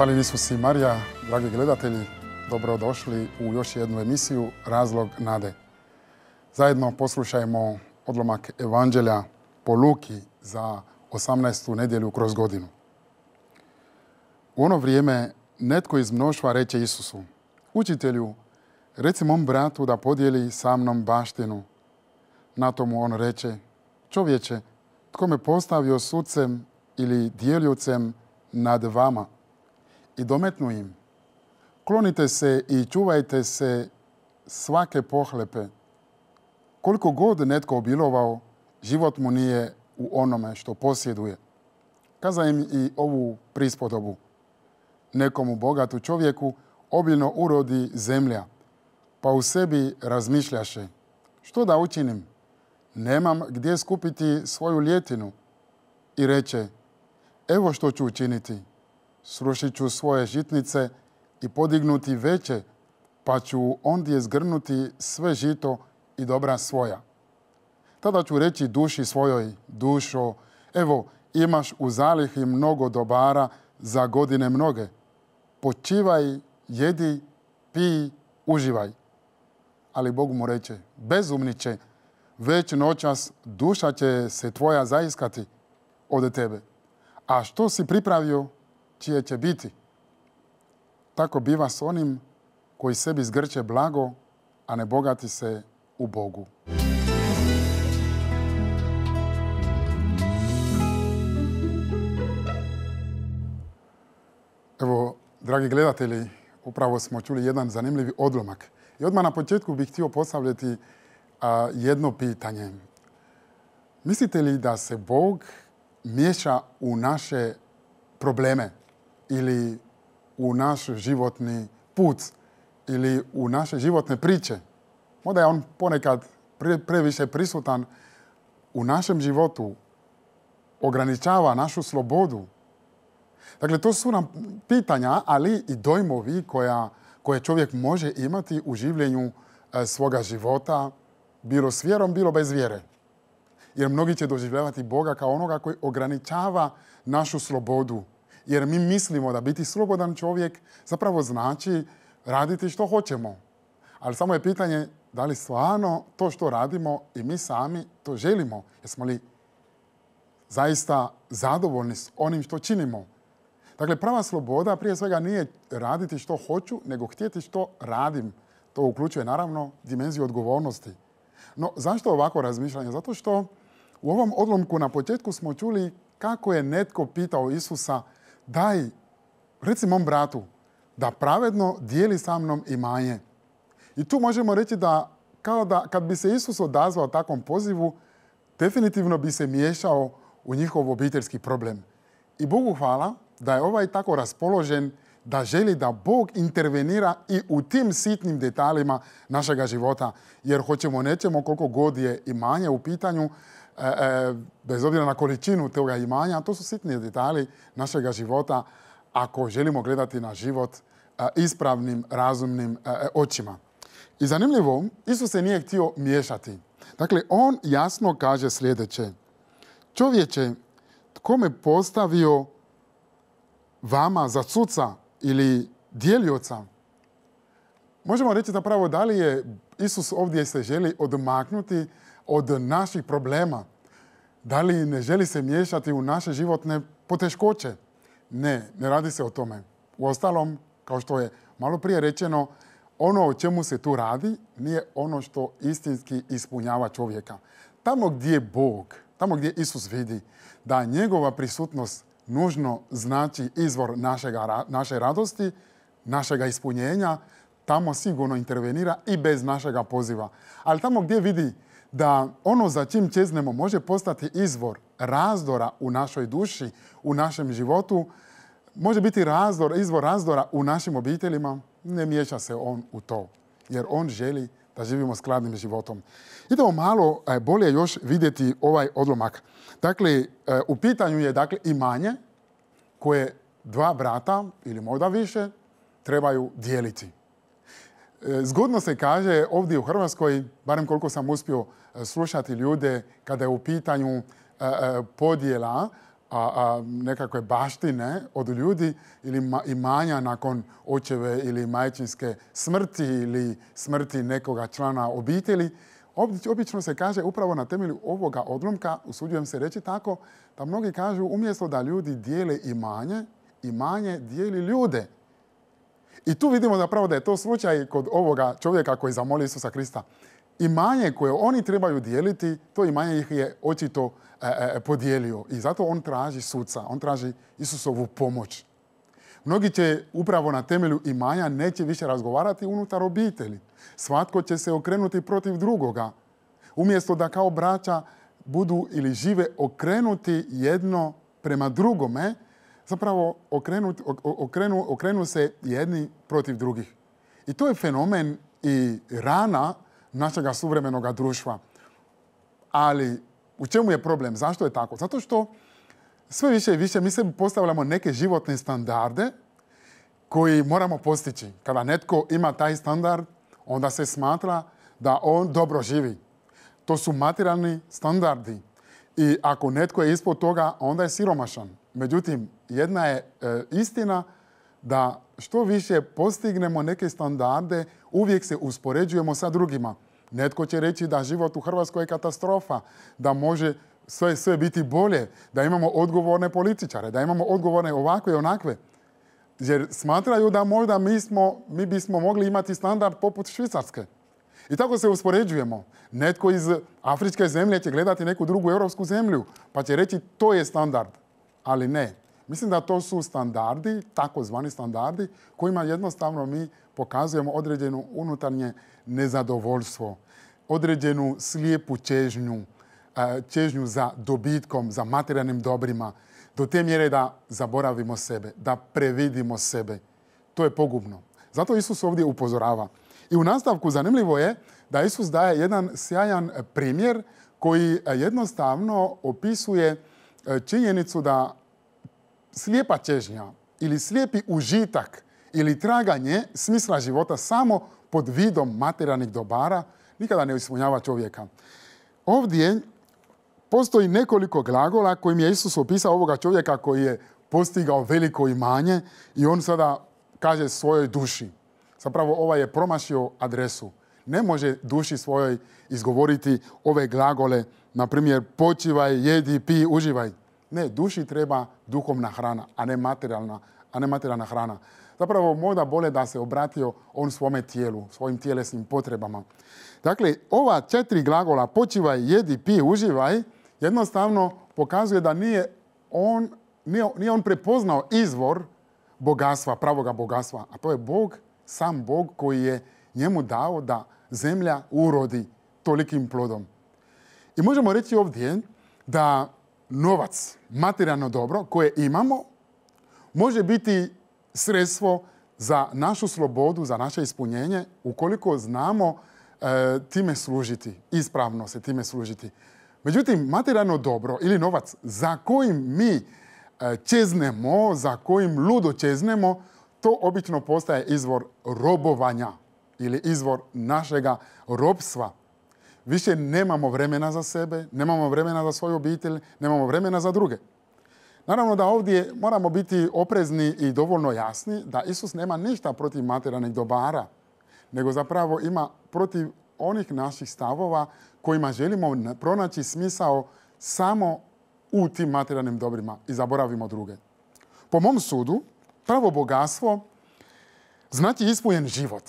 Hvala Isus i Marija, dragi gledatelji, dobrodošli u još jednu emisiju Razlog nade. Zajedno poslušajmo odlomak Evanđelja po Luki za 18. nedjelju kroz godinu. U ono vrijeme netko iz mnoštva reče Isusu, učitelju, reci mom bratu da podijeli sa mnom baštinu. Na mu on reče, čovječe, tko me postavio sucem ili dijeljucem nad vama? i dometnu im. Klonite se i čuvajte se svake pohlepe. Koliko god netko obilovao, život mu nije u onome što posjeduje. Kaza im i ovu prispodobu. Nekomu bogatu čovjeku obilno urodi zemlja, pa u sebi razmišljaše. Što da učinim? Nemam gdje skupiti svoju ljetinu. I reče, evo što ću učiniti – srušit ću svoje žitnice i podignuti veće, pa ću ondje zgrnuti sve žito i dobra svoja. Tada ću reći duši svojoj, dušo, evo imaš u zalihi mnogo dobara za godine mnoge. Počivaj, jedi, pij, uživaj. Ali Bog mu reče, bezumniće, već noćas duša će se tvoja zaiskati od tebe. A što si pripravio, čije će biti. Tako biva s onim koji sebi zgrče blago, a ne bogati se u Bogu. Evo, dragi gledatelji, upravo smo čuli jedan zanimljivi odlomak. I odmah na početku bih htio postavljati jedno pitanje. Mislite li da se Bog miješa u naše probleme? ili u naš životni put ili u naše životne priče. Možda je on ponekad previše prisutan u našem životu, ograničava našu slobodu. Dakle, to su nam pitanja, ali i dojmovi koja, koje čovjek može imati u življenju e, svoga života, bilo s vjerom, bilo bez vjere. Jer mnogi će doživljavati Boga kao onoga koji ograničava našu slobodu, jer mi mislimo da biti slobodan čovjek zapravo znači raditi što hoćemo. Ali samo je pitanje da li stvarno to što radimo i mi sami to želimo. Jesmo li zaista zadovoljni s onim što činimo? Dakle, prava sloboda prije svega nije raditi što hoću, nego htjeti što radim. To uključuje naravno dimenziju odgovornosti. No, zašto ovako razmišljanje? Zato što u ovom odlomku na početku smo čuli kako je netko pitao Isusa daj, reci mom bratu, da pravedno dijeli sa mnom imanje. I tu možemo reći da kao da kad bi se Isus odazvao takvom pozivu, definitivno bi se miješao u njihov obiteljski problem. I Bogu hvala da je ovaj tako raspoložen da želi da Bog intervenira i u tim sitnim detaljima našega života. Jer hoćemo nećemo koliko god je imanje u pitanju, E, e, bez obzira na količinu toga imanja, to su sitni detalji našega života ako želimo gledati na život e, ispravnim, razumnim očima. I zanimljivo, Isus se nije htio miješati. Dakle, on jasno kaže sljedeće. Čovječe, tko me postavio vama za cuca ili dijelioca? Možemo reći zapravo da li je Isus ovdje se želi odmaknuti od naših problema? Da li ne želi se miješati u naše životne poteškoće? Ne, ne radi se o tome. Uostalom, kao što je malo prije rečeno, ono o čemu se tu radi nije ono što istinski ispunjava čovjeka. Tamo gdje je Bog, tamo gdje Isus vidi da njegova prisutnost nužno znači izvor naše radosti, našega ispunjenja, tamo sigurno intervenira i bez našega poziva. Ali tamo gdje vidi da ono za čim čeznemo može postati izvor razdora u našoj duši, u našem životu, može biti razdor, izvor razdora u našim obiteljima, ne miješa se on u to. Jer on želi da živimo skladnim životom. Idemo malo e, bolje još vidjeti ovaj odlomak. Dakle, e, u pitanju je dakle, imanje koje dva brata ili možda više trebaju dijeliti. E, zgodno se kaže ovdje u Hrvatskoj, barem koliko sam uspio e, slušati ljude kada je u pitanju e, podjela nekakve baštine od ljudi ili imanja nakon očeve ili majčinske smrti ili smrti nekoga člana obitelji, Obično se kaže upravo na temelju ovoga odlomka, usuđujem se reći tako, da mnogi kažu umjesto da ljudi dijele imanje, imanje dijeli ljude. I tu vidimo zapravo da je to slučaj kod ovoga čovjeka koji zamoli Isusa Krista. Imanje koje oni trebaju dijeliti, to imanje ih je očito e, e, podijelio. I zato on traži suca, on traži Isusovu pomoć. Mnogi će upravo na temelju imanja neće više razgovarati unutar obitelji. Svatko će se okrenuti protiv drugoga. Umjesto da kao braća budu ili žive okrenuti jedno prema drugome, zapravo okrenu, se jedni protiv drugih. I to je fenomen i rana našeg suvremenog društva. Ali u čemu je problem? Zašto je tako? Zato što sve više i više mi se postavljamo neke životne standarde koji moramo postići. Kada netko ima taj standard, onda se smatra da on dobro živi. To su materijalni standardi. I ako netko je ispod toga, onda je siromašan. Međutim, jedna je e, istina da što više postignemo neke standarde, uvijek se uspoređujemo sa drugima. Netko će reći da život u Hrvatskoj je katastrofa, da može sve, sve biti bolje, da imamo odgovorne političare, da imamo odgovorne ovakve i onakve. Jer smatraju da možda mi, mi bismo mogli imati standard poput Švicarske. I tako se uspoređujemo. Netko iz afričke zemlje će gledati neku drugu europsku zemlju, pa će reći to je standard ali ne. Mislim da to su standardi, takozvani standardi, kojima jednostavno mi pokazujemo određenu unutarnje nezadovoljstvo, određenu slijepu čežnju, e, čežnju za dobitkom, za materijalnim dobrima, do te mjere da zaboravimo sebe, da previdimo sebe. To je pogubno. Zato Isus ovdje upozorava. I u nastavku zanimljivo je da Isus daje jedan sjajan primjer koji jednostavno opisuje E, činjenicu da slijepa čežnja ili slijepi užitak ili traganje smisla života samo pod vidom materijalnih dobara nikada ne ispunjava čovjeka. Ovdje postoji nekoliko glagola kojim je Isus opisao ovoga čovjeka koji je postigao veliko imanje i on sada kaže svojoj duši. Zapravo ovaj je promašio adresu ne može duši svojoj izgovoriti ove glagole, na primjer počivaj, jedi, pi, uživaj. Ne, duši treba duhovna hrana, a ne materijalna, a ne hrana. Zapravo možda bolje da se obratio on svome tijelu, svojim tjelesnim potrebama. Dakle, ova četiri glagola počivaj, jedi, pi, uživaj jednostavno pokazuje da nije on, nije, nije on prepoznao izvor bogatstva, pravoga bogatstva, a to je Bog, sam Bog koji je njemu dao da zemlja urodi tolikim plodom. I možemo reći ovdje da novac, materijalno dobro koje imamo, može biti sredstvo za našu slobodu, za naše ispunjenje, ukoliko znamo e, time služiti, ispravno se time služiti. Međutim, materijalno dobro ili novac za kojim mi e, čeznemo, za kojim ludo čeznemo, to obično postaje izvor robovanja ili izvor našega ropstva Više nemamo vremena za sebe, nemamo vremena za svoju obitelj, nemamo vremena za druge. Naravno da ovdje moramo biti oprezni i dovoljno jasni da Isus nema ništa protiv materijalnih dobara, nego zapravo ima protiv onih naših stavova kojima želimo pronaći smisao samo u tim materijalnim dobrima i zaboravimo druge. Po mom sudu, pravo bogatstvo znači ispunjen život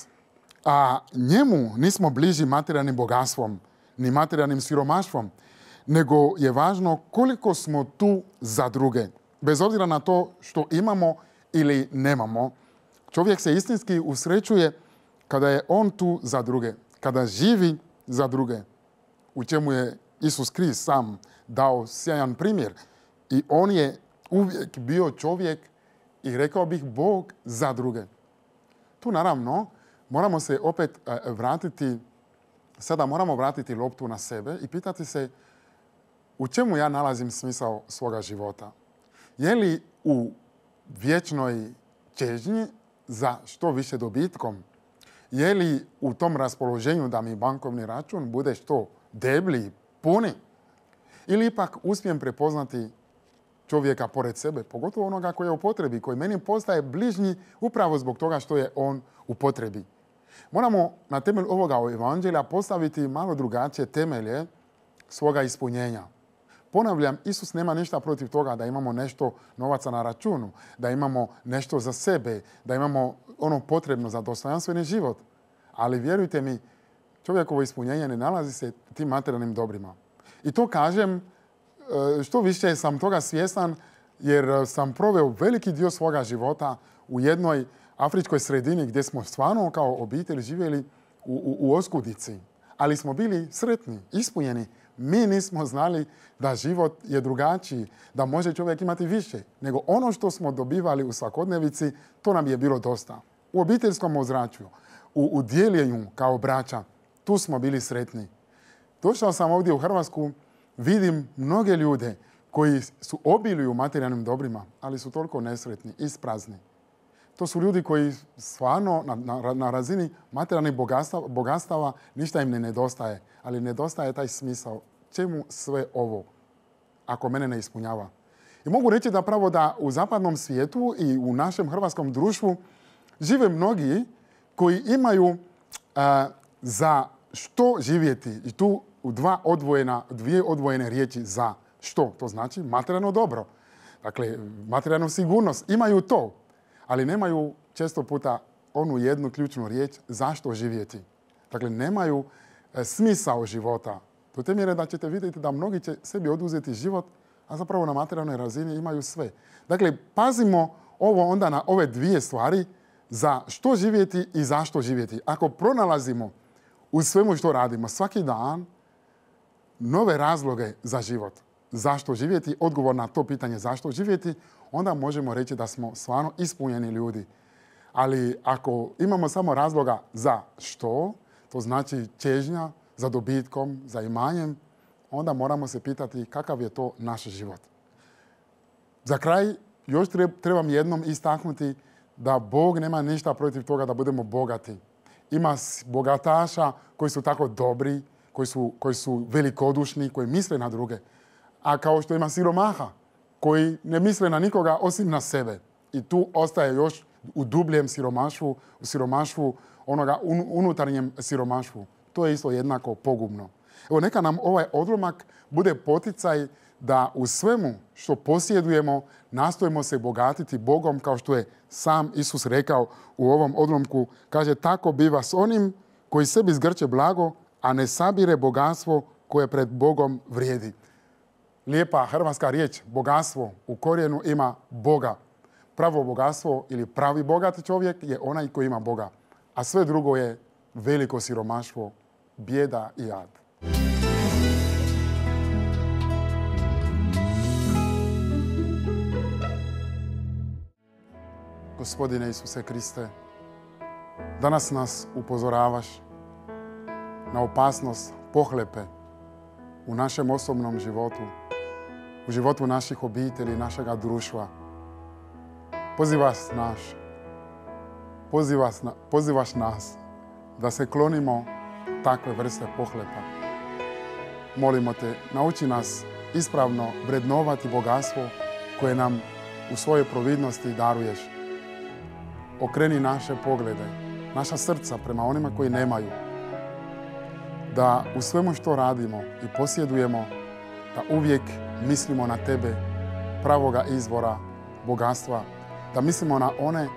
a njemu nismo bliži materijalnim bogatstvom ni materijalnim siromaštvom, nego je važno koliko smo tu za druge. Bez obzira na to što imamo ili nemamo, čovjek se istinski usrećuje kada je on tu za druge, kada živi za druge, u čemu je Isus Krist sam dao sjajan primjer. I on je uvijek bio čovjek i rekao bih Bog za druge. Tu naravno moramo se opet e, vratiti, sada moramo vratiti loptu na sebe i pitati se u čemu ja nalazim smisao svoga života. Je li u vječnoj čežnji za što više dobitkom? Je li u tom raspoloženju da mi bankovni račun bude što deblji, puni? Ili ipak uspijem prepoznati čovjeka pored sebe, pogotovo onoga koji je u potrebi, koji meni postaje bližnji upravo zbog toga što je on u potrebi. Moramo na temelju ovoga evanđelja postaviti malo drugačije temelje svoga ispunjenja. Ponavljam, Isus nema ništa protiv toga da imamo nešto novaca na računu, da imamo nešto za sebe, da imamo ono potrebno za dostojanstveni život. Ali vjerujte mi, čovjekovo ispunjenje ne nalazi se tim materijalnim dobrima. I to kažem, e, što više sam toga svjestan jer sam proveo veliki dio svoga života u jednoj afričkoj sredini gdje smo stvarno kao obitelj živjeli u, u, oskudici. Ali smo bili sretni, ispunjeni. Mi nismo znali da život je drugačiji, da može čovjek imati više. Nego ono što smo dobivali u svakodnevici, to nam je bilo dosta. U obiteljskom ozračju, u, u dijeljenju kao braća, tu smo bili sretni. Došao sam ovdje u Hrvatsku, vidim mnoge ljude koji su obiluju materijalnim dobrima, ali su toliko nesretni, isprazni. To su ljudi koji stvarno na, razini materijalnih bogatstava, ništa im ne nedostaje. Ali nedostaje taj smisao. Čemu sve ovo ako mene ne ispunjava? I mogu reći da pravo da u zapadnom svijetu i u našem hrvatskom društvu žive mnogi koji imaju za što živjeti. I tu u dva odvojena, dvije odvojene riječi za što. To znači materijalno dobro. Dakle, materijalnu sigurnost. Imaju to ali nemaju često puta onu jednu ključnu riječ zašto živjeti. Dakle, nemaju e, smisao života. Do te mjere da ćete vidjeti da mnogi će sebi oduzeti život, a zapravo na materijalnoj razini imaju sve. Dakle, pazimo ovo onda na ove dvije stvari za što živjeti i zašto živjeti. Ako pronalazimo u svemu što radimo svaki dan nove razloge za život, zašto živjeti, odgovor na to pitanje zašto živjeti, onda možemo reći da smo stvarno ispunjeni ljudi. Ali ako imamo samo razloga za što, to znači čežnja za dobitkom, za imanjem, onda moramo se pitati kakav je to naš život. Za kraj još trebam jednom istaknuti da Bog nema ništa protiv toga da budemo bogati. Ima bogataša koji su tako dobri, koji su, koji su velikodušni, koji misle na druge. A kao što ima siromaha koji ne misle na nikoga osim na sebe. I tu ostaje još u dubljem siromaštvu, u siromaštvu onoga unutarnjem siromaštvu. To je isto jednako pogubno. Evo neka nam ovaj odlomak bude poticaj da u svemu što posjedujemo nastojimo se bogatiti Bogom kao što je sam Isus rekao u ovom odlomku. Kaže tako biva s onim koji sebi zgrče blago, a ne sabire bogatstvo koje pred Bogom vrijedi lijepa hrvatska riječ bogatstvo u korijenu ima Boga. Pravo bogatstvo ili pravi bogat čovjek je onaj koji ima Boga, a sve drugo je veliko siromaštvo, bijeda i jad. Gospodine Isuse Kriste, danas nas upozoravaš na opasnost pohlepe u našem osobnom životu, u životu naših obitelji, našega društva. Pozivaš nas, pozivaš, pozivaš nas da se klonimo takve vrste pohlepa. Molimo te, nauči nas ispravno vrednovati bogatstvo koje nam u svojoj providnosti daruješ. Okreni naše poglede, naša srca prema onima koji nemaju. Da u svemu što radimo i posjedujemo, da uvijek mislimo na tebe, pravoga izvora bogatstva, da mislimo na one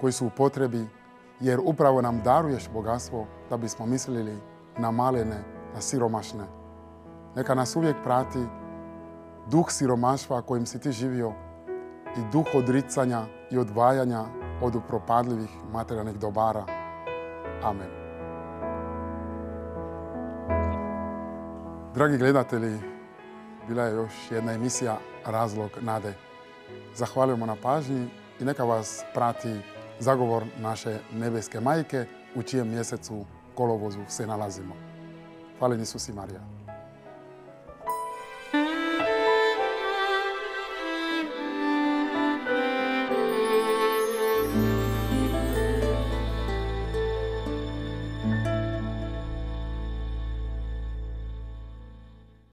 koji su u potrebi, jer upravo nam daruješ bogatstvo da bismo mislili na malene, na siromašne. Neka nas uvijek prati duh siromaštva kojim si ti živio i duh odricanja i odvajanja od upropadljivih materijalnih dobara. Amen. Dragi gledatelji, bila je još jedna emisija Razlog nade. Zahvaljujemo na pažnji i neka vas prati zagovor naše nebeske majke u čijem mjesecu kolovozu se nalazimo. Hvala nisu i Marija.